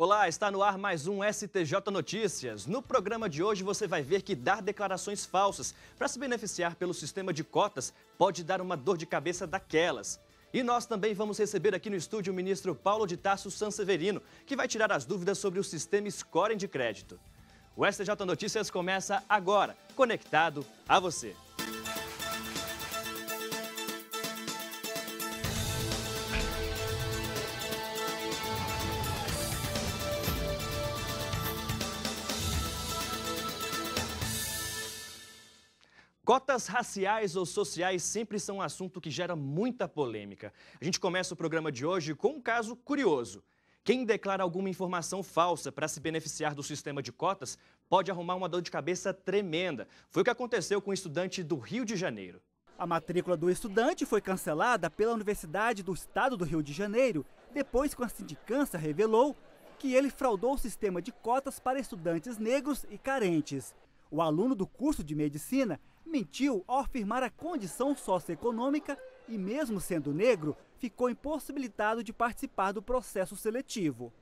Olá, está no ar mais um STJ Notícias. No programa de hoje você vai ver que dar declarações falsas para se beneficiar pelo sistema de cotas pode dar uma dor de cabeça daquelas. E nós também vamos receber aqui no estúdio o ministro Paulo de Tarso Sanseverino, que vai tirar as dúvidas sobre o sistema scoring de crédito. O STJ Notícias começa agora, conectado a você. Cotas raciais ou sociais sempre são um assunto que gera muita polêmica. A gente começa o programa de hoje com um caso curioso. Quem declara alguma informação falsa para se beneficiar do sistema de cotas pode arrumar uma dor de cabeça tremenda. Foi o que aconteceu com um estudante do Rio de Janeiro. A matrícula do estudante foi cancelada pela Universidade do Estado do Rio de Janeiro depois que a sindicância revelou que ele fraudou o sistema de cotas para estudantes negros e carentes. O aluno do curso de medicina mentiu ao afirmar a condição socioeconômica e, mesmo sendo negro, ficou impossibilitado de participar do processo seletivo.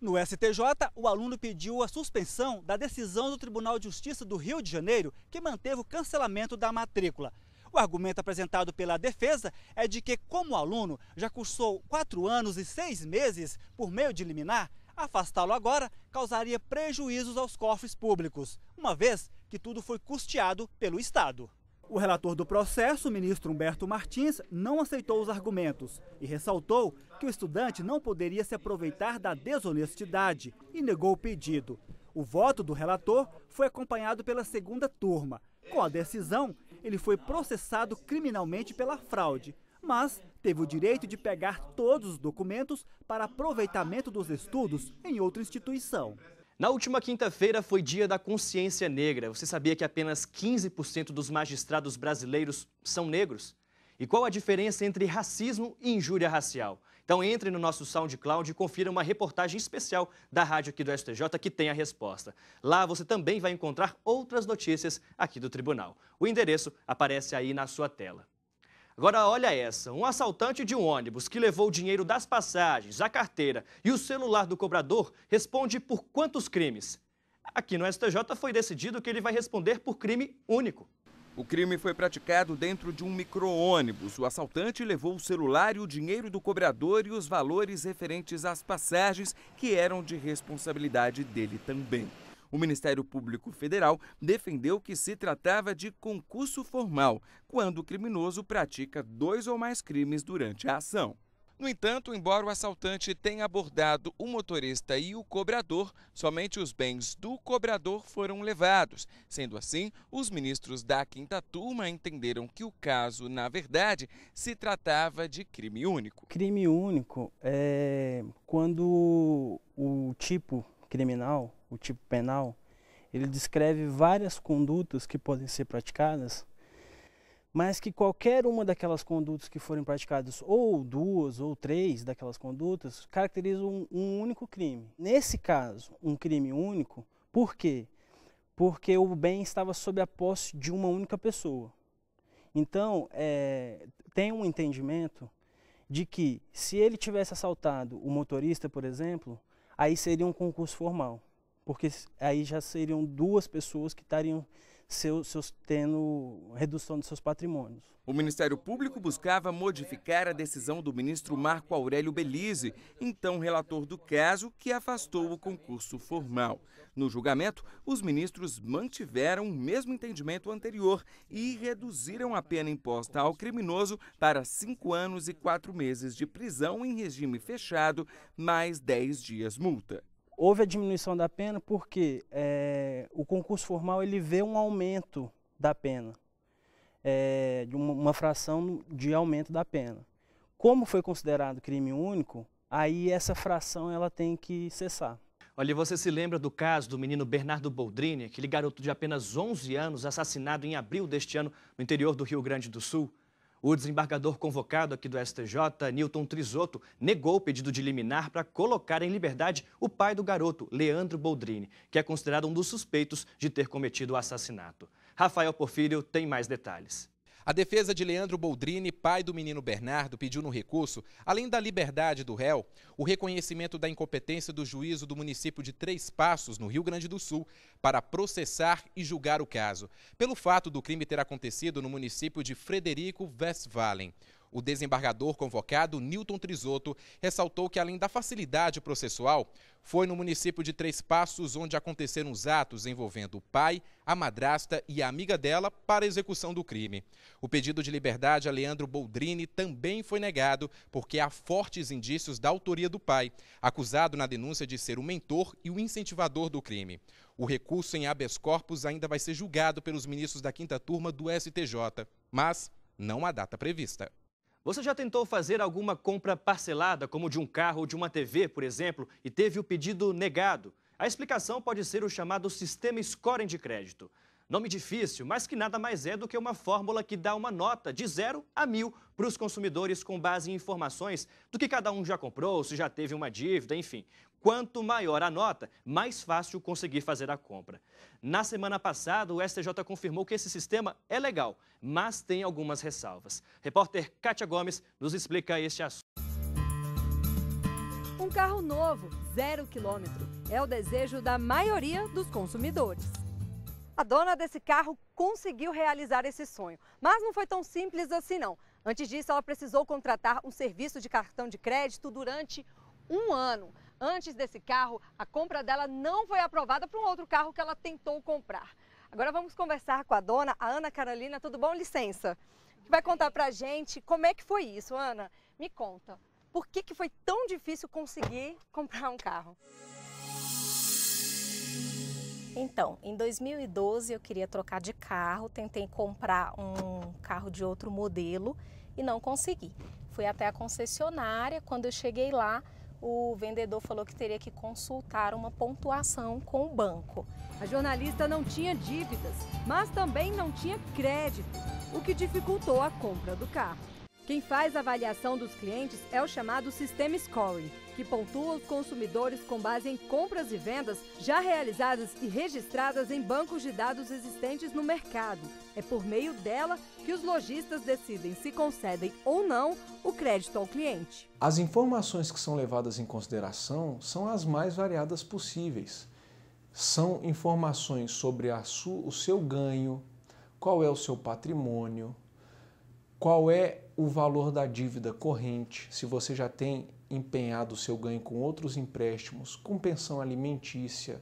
No STJ, o aluno pediu a suspensão da decisão do Tribunal de Justiça do Rio de Janeiro, que manteve o cancelamento da matrícula. O argumento apresentado pela defesa é de que, como o aluno, já cursou quatro anos e seis meses por meio de liminar, afastá-lo agora causaria prejuízos aos cofres públicos, uma vez que tudo foi custeado pelo Estado. O relator do processo, o ministro Humberto Martins, não aceitou os argumentos e ressaltou que o estudante não poderia se aproveitar da desonestidade e negou o pedido. O voto do relator foi acompanhado pela segunda turma. Com a decisão, ele foi processado criminalmente pela fraude, mas teve o direito de pegar todos os documentos para aproveitamento dos estudos em outra instituição. Na última quinta-feira foi dia da consciência negra. Você sabia que apenas 15% dos magistrados brasileiros são negros? E qual a diferença entre racismo e injúria racial? Então entre no nosso SoundCloud e confira uma reportagem especial da rádio aqui do STJ que tem a resposta. Lá você também vai encontrar outras notícias aqui do tribunal. O endereço aparece aí na sua tela. Agora olha essa, um assaltante de um ônibus que levou o dinheiro das passagens, a carteira e o celular do cobrador responde por quantos crimes? Aqui no STJ foi decidido que ele vai responder por crime único. O crime foi praticado dentro de um micro-ônibus. O assaltante levou o celular e o dinheiro do cobrador e os valores referentes às passagens, que eram de responsabilidade dele também. O Ministério Público Federal defendeu que se tratava de concurso formal, quando o criminoso pratica dois ou mais crimes durante a ação. No entanto, embora o assaltante tenha abordado o motorista e o cobrador, somente os bens do cobrador foram levados. Sendo assim, os ministros da quinta turma entenderam que o caso, na verdade, se tratava de crime único. Crime único é quando o tipo criminal o tipo penal, ele descreve várias condutas que podem ser praticadas, mas que qualquer uma daquelas condutas que forem praticadas, ou duas ou três daquelas condutas, caracteriza um, um único crime. Nesse caso, um crime único, por quê? Porque o bem estava sob a posse de uma única pessoa. Então, é, tem um entendimento de que se ele tivesse assaltado o motorista, por exemplo, aí seria um concurso formal porque aí já seriam duas pessoas que estariam seus, seus, tendo redução de seus patrimônios. O Ministério Público buscava modificar a decisão do ministro Marco Aurélio Belize, então relator do caso, que afastou o concurso formal. No julgamento, os ministros mantiveram o mesmo entendimento anterior e reduziram a pena imposta ao criminoso para cinco anos e quatro meses de prisão em regime fechado, mais dez dias multa. Houve a diminuição da pena porque é, o concurso formal ele vê um aumento da pena, é, de uma, uma fração de aumento da pena. Como foi considerado crime único, aí essa fração ela tem que cessar. Olha, você se lembra do caso do menino Bernardo Boldrini, aquele garoto de apenas 11 anos assassinado em abril deste ano no interior do Rio Grande do Sul? O desembargador convocado aqui do STJ, Newton Trisotto, negou o pedido de liminar para colocar em liberdade o pai do garoto, Leandro Boldrini, que é considerado um dos suspeitos de ter cometido o assassinato. Rafael Porfírio tem mais detalhes. A defesa de Leandro Boldrini, pai do menino Bernardo, pediu no recurso, além da liberdade do réu, o reconhecimento da incompetência do juízo do município de Três Passos, no Rio Grande do Sul, para processar e julgar o caso, pelo fato do crime ter acontecido no município de Frederico Westphalen. O desembargador convocado, Newton Trisotto, ressaltou que, além da facilidade processual, foi no município de Três Passos onde aconteceram os atos envolvendo o pai, a madrasta e a amiga dela para a execução do crime. O pedido de liberdade a Leandro Boldrini também foi negado porque há fortes indícios da autoria do pai, acusado na denúncia de ser o mentor e o incentivador do crime. O recurso em habeas corpus ainda vai ser julgado pelos ministros da quinta turma do STJ, mas não há data prevista. Você já tentou fazer alguma compra parcelada, como de um carro ou de uma TV, por exemplo, e teve o pedido negado? A explicação pode ser o chamado sistema scoring de crédito. Nome difícil, mas que nada mais é do que uma fórmula que dá uma nota de zero a mil para os consumidores com base em informações do que cada um já comprou, se já teve uma dívida, enfim. Quanto maior a nota, mais fácil conseguir fazer a compra. Na semana passada, o STJ confirmou que esse sistema é legal, mas tem algumas ressalvas. Repórter Kátia Gomes nos explica este assunto. Um carro novo, zero quilômetro, é o desejo da maioria dos consumidores. A dona desse carro conseguiu realizar esse sonho, mas não foi tão simples assim não. Antes disso, ela precisou contratar um serviço de cartão de crédito durante um ano. Antes desse carro, a compra dela não foi aprovada para um outro carro que ela tentou comprar. Agora vamos conversar com a dona, a Ana Carolina. Tudo bom? Licença. Vai contar para a gente como é que foi isso, Ana. Me conta. Por que, que foi tão difícil conseguir comprar um carro? Então, em 2012 eu queria trocar de carro, tentei comprar um carro de outro modelo e não consegui. Fui até a concessionária, quando eu cheguei lá, o vendedor falou que teria que consultar uma pontuação com o banco. A jornalista não tinha dívidas, mas também não tinha crédito, o que dificultou a compra do carro. Quem faz a avaliação dos clientes é o chamado Sistema Scoring, que pontua os consumidores com base em compras e vendas já realizadas e registradas em bancos de dados existentes no mercado. É por meio dela que os lojistas decidem se concedem ou não o crédito ao cliente. As informações que são levadas em consideração são as mais variadas possíveis. São informações sobre o seu ganho, qual é o seu patrimônio, qual é o valor da dívida corrente, se você já tem empenhado o seu ganho com outros empréstimos, com pensão alimentícia,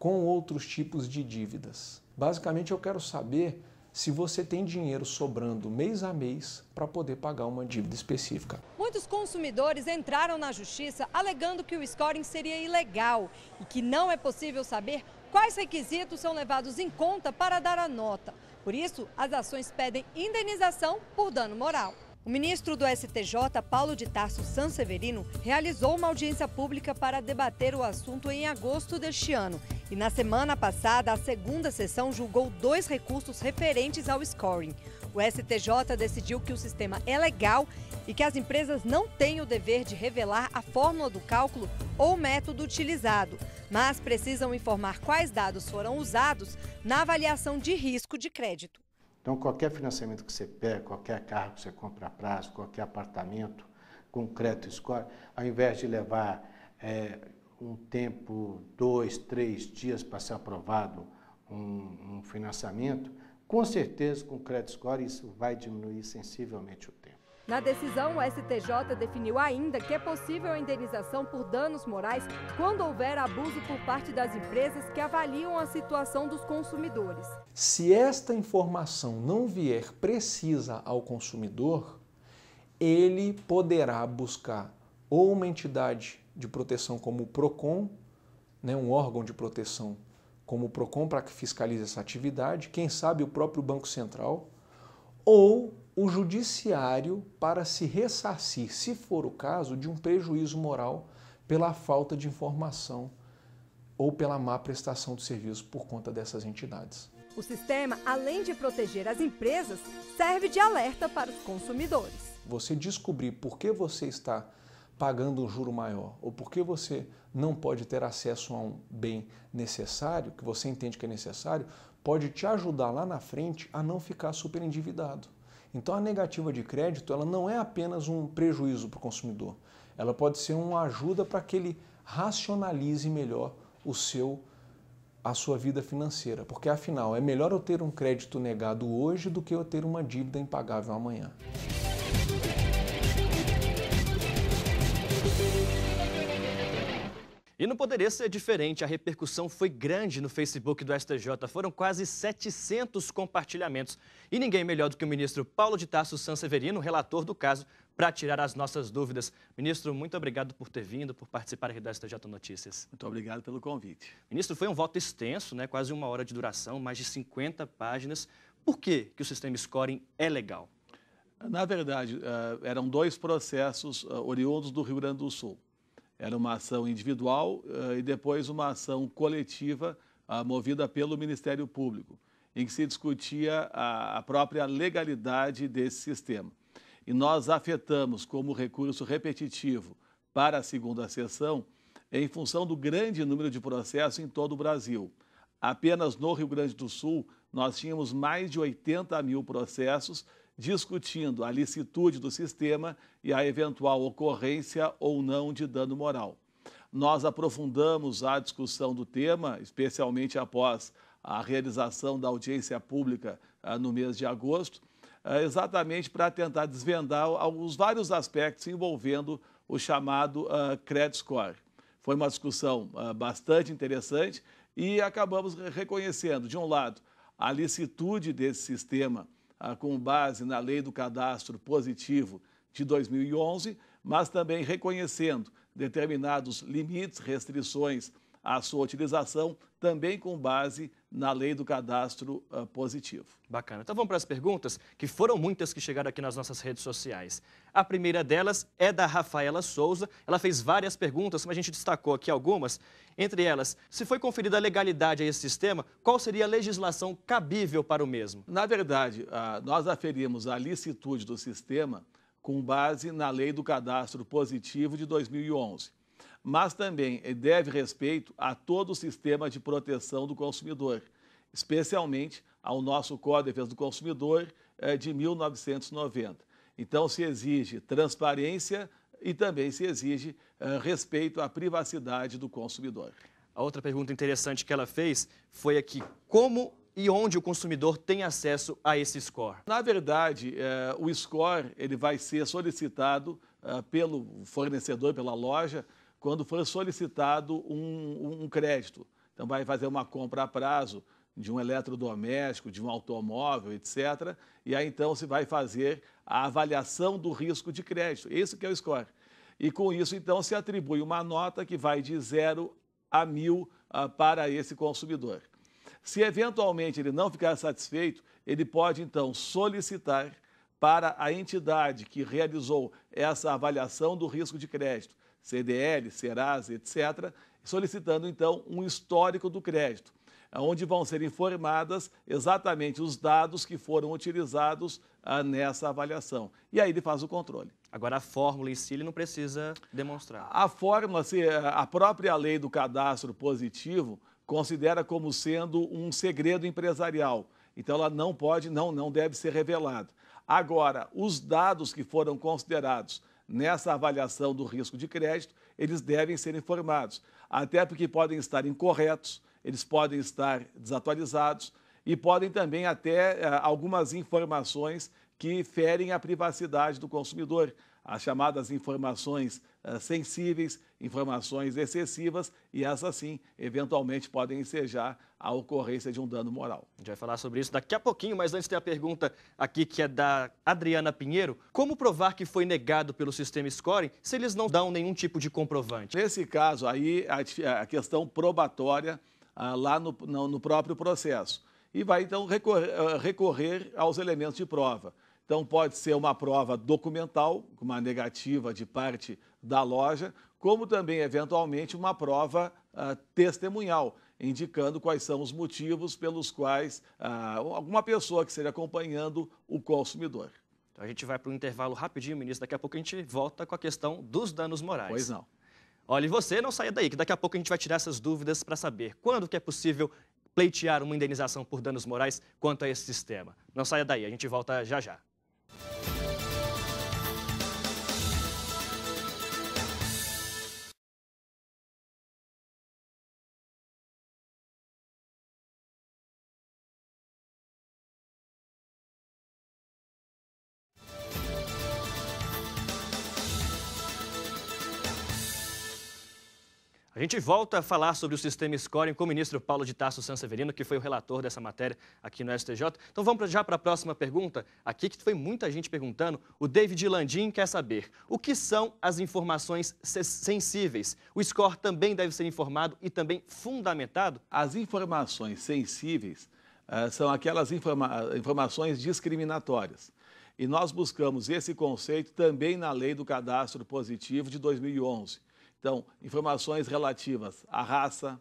com outros tipos de dívidas. Basicamente, eu quero saber se você tem dinheiro sobrando mês a mês para poder pagar uma dívida específica. Muitos consumidores entraram na justiça alegando que o scoring seria ilegal e que não é possível saber quais requisitos são levados em conta para dar a nota. Por isso, as ações pedem indenização por dano moral. O ministro do STJ, Paulo de Tarso Sanseverino, realizou uma audiência pública para debater o assunto em agosto deste ano. E na semana passada, a segunda sessão julgou dois recursos referentes ao scoring. O STJ decidiu que o sistema é legal e que as empresas não têm o dever de revelar a fórmula do cálculo ou método utilizado, mas precisam informar quais dados foram usados na avaliação de risco de crédito. Então, qualquer financiamento que você pega, qualquer carro que você compra a prazo, qualquer apartamento com crédito score, ao invés de levar é, um tempo, dois, três dias para ser aprovado um, um financiamento, com certeza com o credit score isso vai diminuir sensivelmente o tempo. Na decisão, o STJ definiu ainda que é possível a indenização por danos morais quando houver abuso por parte das empresas que avaliam a situação dos consumidores. Se esta informação não vier precisa ao consumidor, ele poderá buscar ou uma entidade de proteção como o PROCON, né, um órgão de proteção como o PROCON para que fiscalize essa atividade, quem sabe o próprio Banco Central, ou o judiciário para se ressarcir, se for o caso, de um prejuízo moral pela falta de informação ou pela má prestação de serviço por conta dessas entidades. O sistema, além de proteger as empresas, serve de alerta para os consumidores. Você descobrir por que você está pagando um juro maior? Ou porque você não pode ter acesso a um bem necessário, que você entende que é necessário, pode te ajudar lá na frente a não ficar super endividado. Então a negativa de crédito ela não é apenas um prejuízo para o consumidor, ela pode ser uma ajuda para que ele racionalize melhor o seu a sua vida financeira, porque afinal é melhor eu ter um crédito negado hoje do que eu ter uma dívida impagável amanhã. E não poderia ser diferente, a repercussão foi grande no Facebook do STJ, foram quase 700 compartilhamentos. E ninguém melhor do que o ministro Paulo de Tarso Sanseverino, relator do caso, para tirar as nossas dúvidas. Ministro, muito obrigado por ter vindo, por participar aqui da STJ Notícias. Muito obrigado pelo convite. Ministro, foi um voto extenso, né? quase uma hora de duração, mais de 50 páginas. Por que, que o sistema scoring é legal? Na verdade, eh, eram dois processos eh, oriundos do Rio Grande do Sul. Era uma ação individual eh, e depois uma ação coletiva ah, movida pelo Ministério Público, em que se discutia a própria legalidade desse sistema. E nós afetamos como recurso repetitivo para a segunda sessão, em função do grande número de processos em todo o Brasil. Apenas no Rio Grande do Sul, nós tínhamos mais de 80 mil processos discutindo a licitude do sistema e a eventual ocorrência ou não de dano moral. Nós aprofundamos a discussão do tema, especialmente após a realização da audiência pública ah, no mês de agosto, ah, exatamente para tentar desvendar os vários aspectos envolvendo o chamado ah, credit score. Foi uma discussão bastante interessante e acabamos reconhecendo, de um lado, a licitude desse sistema ah, com base na lei do cadastro positivo de 2011, mas também reconhecendo determinados limites, restrições à sua utilização, também com base na lei do cadastro uh, positivo. Bacana. Então vamos para as perguntas, que foram muitas que chegaram aqui nas nossas redes sociais. A primeira delas é da Rafaela Souza. Ela fez várias perguntas, mas a gente destacou aqui algumas. Entre elas, se foi conferida a legalidade a esse sistema, qual seria a legislação cabível para o mesmo? Na verdade, uh, nós aferimos a licitude do sistema com base na lei do cadastro positivo de 2011 mas também deve respeito a todo o sistema de proteção do consumidor, especialmente ao nosso Código de Defesa do Consumidor eh, de 1990. Então, se exige transparência e também se exige eh, respeito à privacidade do consumidor. A outra pergunta interessante que ela fez foi aqui: como e onde o consumidor tem acesso a esse score? Na verdade, eh, o score ele vai ser solicitado pelo fornecedor, pela loja, quando for solicitado um, um crédito. Então, vai fazer uma compra a prazo de um eletrodoméstico, de um automóvel, etc. E aí, então, se vai fazer a avaliação do risco de crédito. Esse que é o score. E com isso, então, se atribui uma nota que vai de zero a mil ah, para esse consumidor. Se eventualmente ele não ficar satisfeito, ele pode então solicitar para a entidade que realizou essa avaliação do risco de crédito CDL, Serasa, etc., solicitando então um histórico do crédito, onde vão ser informadas exatamente os dados que foram utilizados ah, nessa avaliação. E aí ele faz o controle. Agora, a fórmula em si ele não precisa demonstrar. A fórmula, eh, a própria lei do cadastro positivo considera como sendo um segredo empresarial. Então, ela não pode, não, não deve ser revelada. Agora, os dados que foram considerados nessa avaliação do risco de crédito, eles devem ser informados, até porque podem estar incorretos, eles podem estar desatualizados e podem também até eh, algumas informações que ferem a privacidade do consumidor as chamadas informações eh, sensíveis, informações excessivas, e essas sim, eventualmente, podem ensejar a ocorrência de um dano moral. A gente vai falar sobre isso daqui a pouquinho, mas antes tem a pergunta aqui que é da Adriana Pinheiro. Como provar que foi negado pelo sistema scoring se eles não dão nenhum tipo de comprovante? Nesse caso aí, a, questão probatória ah, lá no, próprio processo. E vai então recorrer ah, aos elementos de prova. Então, pode ser uma prova documental, uma negativa de parte da loja, como também, eventualmente, uma prova uh, testemunhal, indicando quais são os motivos pelos quais uh, alguma pessoa que esteja acompanhando o consumidor. Então, a gente vai para um intervalo rapidinho, ministro. Daqui a pouco a gente volta com a questão dos danos morais. Pois não. Olha, e você não saia daí, que daqui a pouco a gente vai tirar essas dúvidas para saber quando que é possível pleitear uma indenização por danos morais quanto a esse sistema. Não saia daí, a gente volta já já. A gente volta a falar sobre o sistema scoring com o ministro Paulo de Tarso Sanseverino, que foi o relator dessa matéria aqui no STJ. Então vamos já para a próxima pergunta, aqui que foi muita gente perguntando. O David Landim quer saber o que são as informações sensíveis. O score também deve ser informado e também fundamentado? As informações sensíveis uh, são aquelas informa eh, informações discriminatórias. E nós buscamos esse conceito também na Lei do Cadastro Positivo de 2011 então, informações relativas à raça,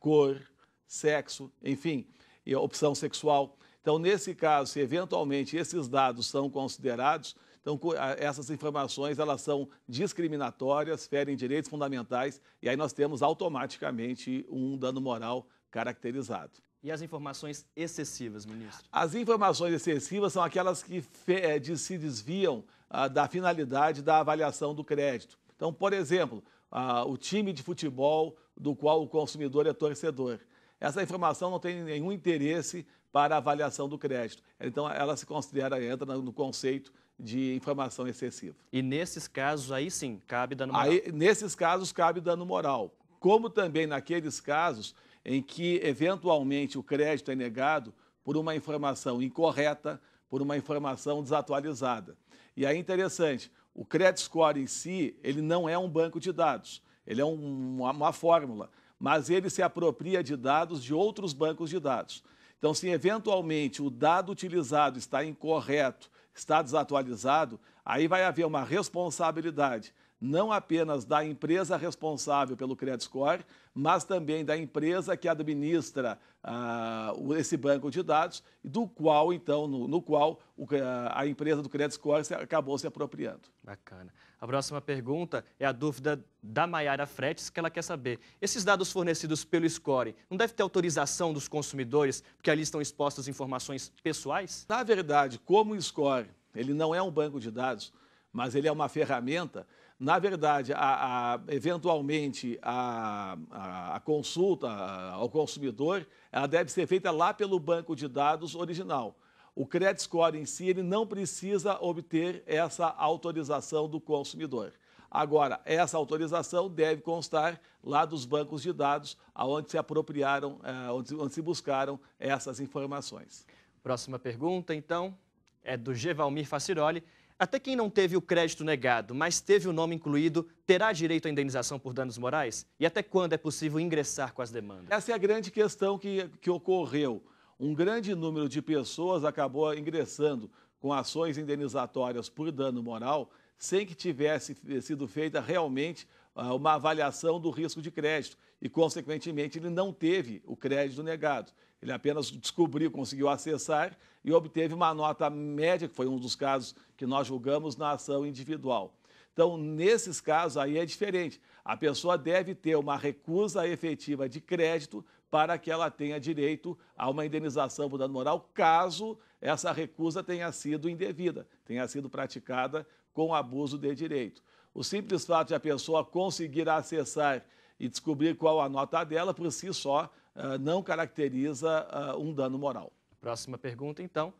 cor, sexo, enfim, e opção sexual. Então, nesse caso, se eventualmente esses dados são considerados, então essas informações elas são discriminatórias, ferem direitos fundamentais e aí nós temos automaticamente um dano moral caracterizado. E as informações excessivas, ministro? As informações excessivas são aquelas que eh, se desviam ah, da finalidade da avaliação do crédito. Então, por exemplo, ah, o time de futebol do qual o consumidor é torcedor. Essa informação não tem nenhum interesse para avaliação do crédito. Então, ela se considera, entra no conceito de informação excessiva. E nesses casos, aí sim, cabe dano moral? Aí, nesses casos, cabe dano moral. Como também naqueles casos em que, eventualmente, o crédito é negado por uma informação incorreta, por uma informação desatualizada. E aí, interessante, o credit score em si, ele não é um banco de dados, ele é um, uma, uma fórmula, mas ele se apropria de dados de outros bancos de dados. Então, se eventualmente o dado utilizado está incorreto, está desatualizado, aí vai haver uma responsabilidade não apenas da empresa responsável pelo credit score, mas também da empresa que administra ah, esse banco de dados, do qual, então, no, no qual o, ah, a empresa do credit score se, acabou se apropriando. Bacana. A próxima pergunta é a dúvida da Maiara Fretes, que ela quer saber. Esses dados fornecidos pelo score não deve ter autorização dos consumidores, porque ali estão expostas informações pessoais? Na verdade, como o score ele não é um banco de dados, mas ele é uma ferramenta, na verdade, a, a, eventualmente, a, a, a consulta ao consumidor, ela deve ser feita lá pelo banco de dados original. O credit score em si, ele não precisa obter essa autorização do consumidor. Agora, essa autorização deve constar lá dos bancos de dados, onde se apropriaram, é, onde se buscaram essas informações. Próxima pergunta, então, é do Gevalmir Faciroli. Até quem não teve o crédito negado, mas teve o nome incluído, terá direito à indenização por danos morais? E até quando é possível ingressar com as demandas? Essa é a grande questão que, que ocorreu. Um grande número de pessoas acabou ingressando com ações indenizatórias por dano moral sem que tivesse sido feita realmente ah, uma avaliação do risco de crédito e, consequentemente, ele não teve o crédito negado. Ele apenas descobriu, conseguiu acessar e obteve uma nota média, que foi um dos casos que nós julgamos na ação individual. Então, nesses casos aí é diferente. A pessoa deve ter uma recusa efetiva de crédito para que ela tenha direito a uma indenização por dano moral, caso essa recusa tenha sido indevida, tenha sido praticada com abuso de direito. O simples fato de a pessoa conseguir acessar e descobrir qual a nota dela, por si só, ah, não caracteriza uh, um dano moral. Próxima pergunta, então.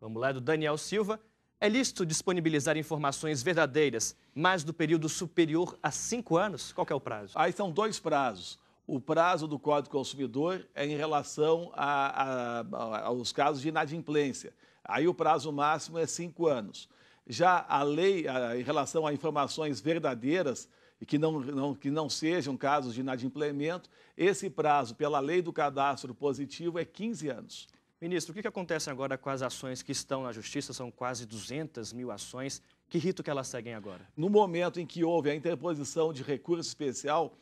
Vamos lá, é do Daniel Silva. É lícito disponibilizar informações verdadeiras, mas do período superior a cinco anos? Qual é o prazo? Aí são dois prazos. O prazo do Código do Consumidor é em relação a, a, a, aos casos de inadimplência. Aí o prazo máximo é cinco anos. Já a lei, ah, em relação a informações verdadeiras, e que não, não, que não sejam casos de inadimplemento, esse prazo, pela lei do cadastro positivo, é 15 anos. Ministro, o que, que acontece agora com as ações que estão na Justiça? São quase 200 mil ações. Que rito que elas seguem agora? No momento em que houve a interposição de recurso especial,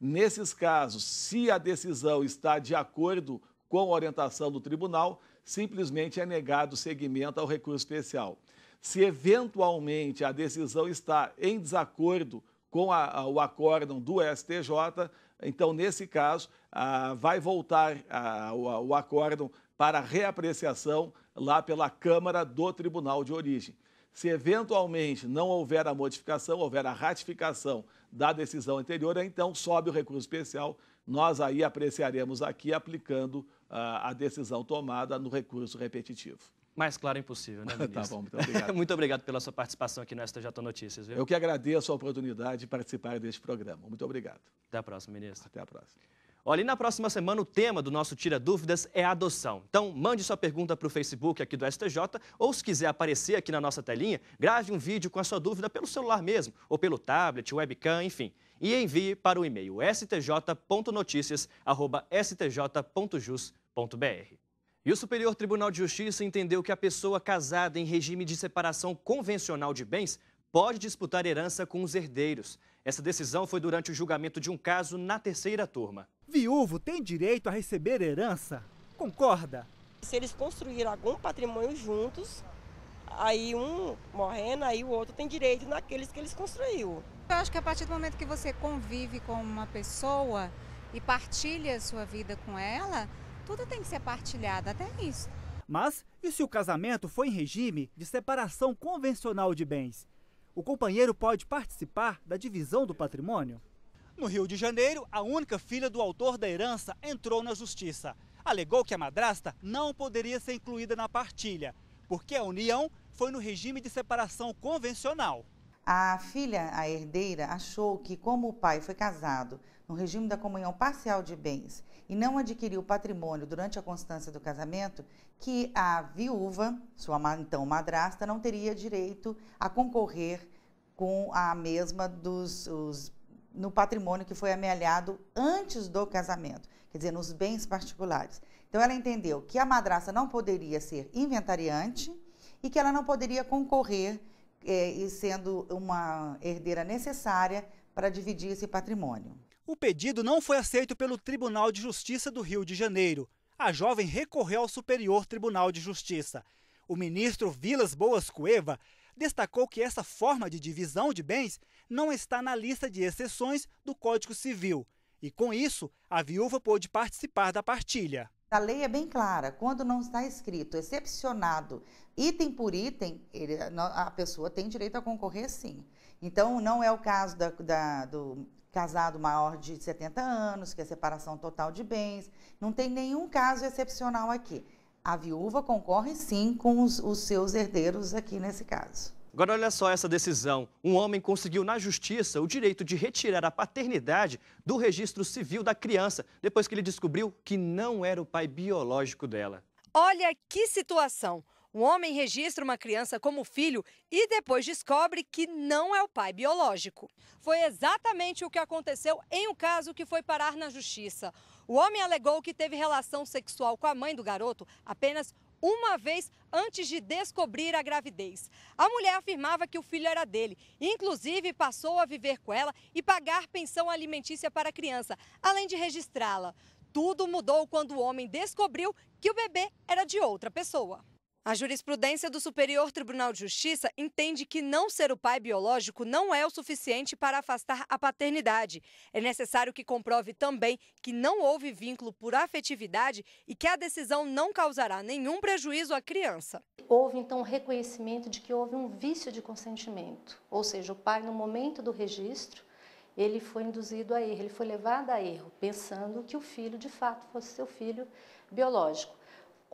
nesses casos, se a decisão está de acordo com a orientação do tribunal, simplesmente é negado seguimento ao recurso especial. Se eventualmente a decisão está em desacordo com a, a, o acórdão do STJ. Então, nesse caso, vai voltar o acórdão para reapreciação lá pela Câmara do Tribunal de Origem. Se eventualmente não houver a modificação, houver a ratificação da decisão anterior, então sobe o recurso especial. Nós aí apreciaremos aqui aplicando a decisão tomada no recurso repetitivo. Mais claro é impossível, né, ministro? tá bom, muito obrigado. muito obrigado pela sua participação aqui no STJ Notícias. Viu? Eu que agradeço a oportunidade de participar deste programa. Muito obrigado. Até a próxima, ministro. Até a próxima. Olha, e na próxima semana o tema do nosso Tira Dúvidas é adoção. Então, mande sua pergunta para o Facebook aqui do STJ ou se quiser aparecer aqui na nossa telinha, grave um vídeo com a sua dúvida pelo celular mesmo, ou pelo tablet, webcam, enfim e envie para o e-mail stj.noticias@stj.jus.br. E o Superior Tribunal de Justiça entendeu que a pessoa casada em regime de separação convencional de bens pode disputar herança com os herdeiros. Essa decisão foi durante o julgamento de um caso na terceira turma. Viúvo tem direito a receber herança? Concorda? Se eles construíram algum patrimônio juntos, aí um morrendo, aí o outro tem direito naqueles que eles construíram. Eu acho que a partir do momento que você convive com uma pessoa e partilha a sua vida com ela, tudo tem que ser partilhado, até isso. Mas e se o casamento foi em regime de separação convencional de bens? O companheiro pode participar da divisão do patrimônio? No Rio de Janeiro, a única filha do autor da herança entrou na justiça. Alegou que a madrasta não poderia ser incluída na partilha, porque a união foi no regime de separação convencional. A filha, a herdeira, achou que, como o pai foi casado no regime da comunhão parcial de bens e não adquiriu patrimônio durante a constância do casamento, que a viúva, sua então madrasta, não teria direito a concorrer com a mesma dos, os, no patrimônio que foi amealhado antes do casamento, quer dizer, nos bens particulares. Então ela entendeu que a madrasta não poderia ser inventariante e que ela não poderia concorrer é, e sendo uma herdeira necessária para dividir esse patrimônio. O pedido não foi aceito pelo Tribunal de Justiça do Rio de Janeiro. A jovem recorreu ao Superior Tribunal de Justiça. O ministro Vilas Boas Cueva destacou que essa forma de divisão de bens não está na lista de exceções do Código Civil e, com isso, a viúva pôde participar da partilha. A lei é bem clara, quando não está escrito, excepcionado, item por item, ele, a pessoa tem direito a concorrer sim. Então, não é o caso da, da, do casado maior de 70 anos, que é separação total de bens, não tem nenhum caso excepcional aqui. A viúva concorre sim com os, os seus herdeiros aqui nesse caso. Agora, olha só essa decisão. Um homem conseguiu na justiça o direito de retirar a paternidade do registro civil da criança, depois que ele descobriu que não era o pai biológico dela. Olha que situação! Um homem registra uma criança como filho e depois descobre que não é o pai biológico. Foi exatamente o que aconteceu em um caso que foi parar na justiça. O homem alegou que teve relação sexual com a mãe do garoto apenas uma vez antes de descobrir a gravidez. A mulher afirmava que o filho era dele, inclusive passou a viver com ela e pagar pensão alimentícia para a criança, além de registrá-la. Tudo mudou quando o homem descobriu que o bebê era de outra pessoa. A jurisprudência do Superior Tribunal de Justiça entende que não ser o pai biológico não é o suficiente para afastar a paternidade. É necessário que comprove também que não houve vínculo por afetividade e que a decisão não causará nenhum prejuízo à criança. Houve então o reconhecimento de que houve um vício de consentimento, ou seja, o pai no momento do registro ele foi induzido a erro, ele foi levado a erro, pensando que o filho de fato fosse seu filho biológico.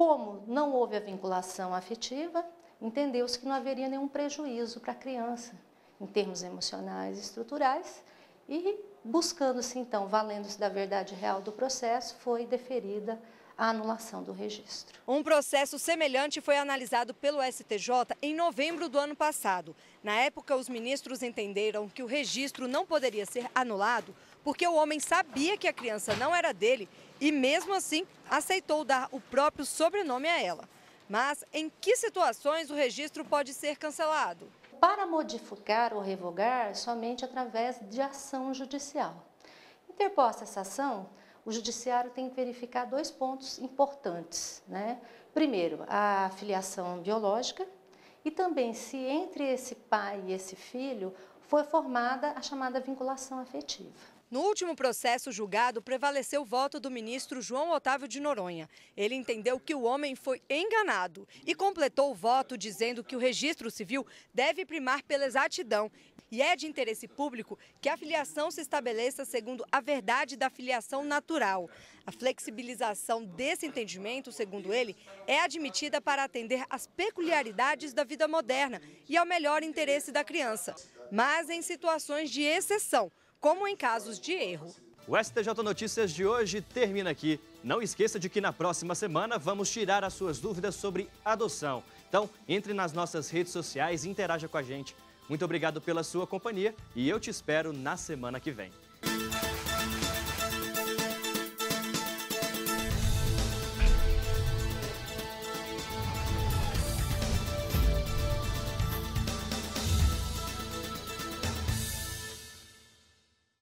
Como não houve a vinculação afetiva, entendeu-se que não haveria nenhum prejuízo para a criança em termos emocionais e estruturais e buscando-se então, valendo-se da verdade real do processo, foi deferida a anulação do registro. Um processo semelhante foi analisado pelo STJ em novembro do ano passado. Na época, os ministros entenderam que o registro não poderia ser anulado porque o homem sabia que a criança não era dele e, mesmo assim, aceitou dar o próprio sobrenome a ela. Mas em que situações o registro pode ser cancelado? Para modificar ou revogar, somente através de ação judicial. Interposta essa ação, o judiciário tem que verificar dois pontos importantes. Né? Primeiro, a filiação biológica e também se entre esse pai e esse filho foi formada a chamada vinculação afetiva. No último processo julgado, prevaleceu o voto do ministro João Otávio de Noronha. Ele entendeu que o homem foi enganado e completou o voto dizendo que o registro civil deve primar pela exatidão e é de interesse público que a filiação se estabeleça segundo a verdade da filiação natural. A flexibilização desse entendimento, segundo ele, é admitida para atender às peculiaridades da vida moderna e ao melhor interesse da criança, mas em situações de exceção como em casos de erro. O STJ Notícias de hoje termina aqui. Não esqueça de que na próxima semana vamos tirar as suas dúvidas sobre adoção. Então, entre nas nossas redes sociais e interaja com a gente. Muito obrigado pela sua companhia e eu te espero na semana que vem.